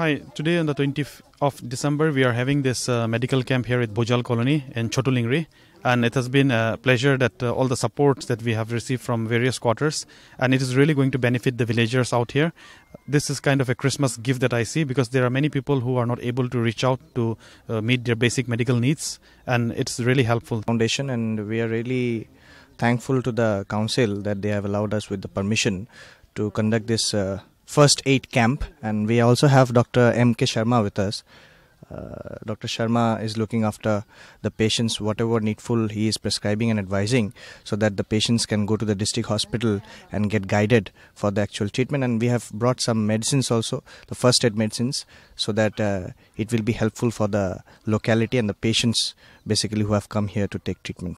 Hi, today on the 20th of December, we are having this uh, medical camp here at Bojal Colony in Chotulingri. And it has been a pleasure that uh, all the support that we have received from various quarters, and it is really going to benefit the villagers out here. This is kind of a Christmas gift that I see because there are many people who are not able to reach out to uh, meet their basic medical needs, and it's really helpful. Foundation, and we are really thankful to the council that they have allowed us with the permission to conduct this uh, first aid camp, and we also have Dr. M. K. Sharma with us. Uh, Dr. Sharma is looking after the patients, whatever needful he is prescribing and advising, so that the patients can go to the district hospital and get guided for the actual treatment. And we have brought some medicines also, the first aid medicines, so that uh, it will be helpful for the locality and the patients basically who have come here to take treatment.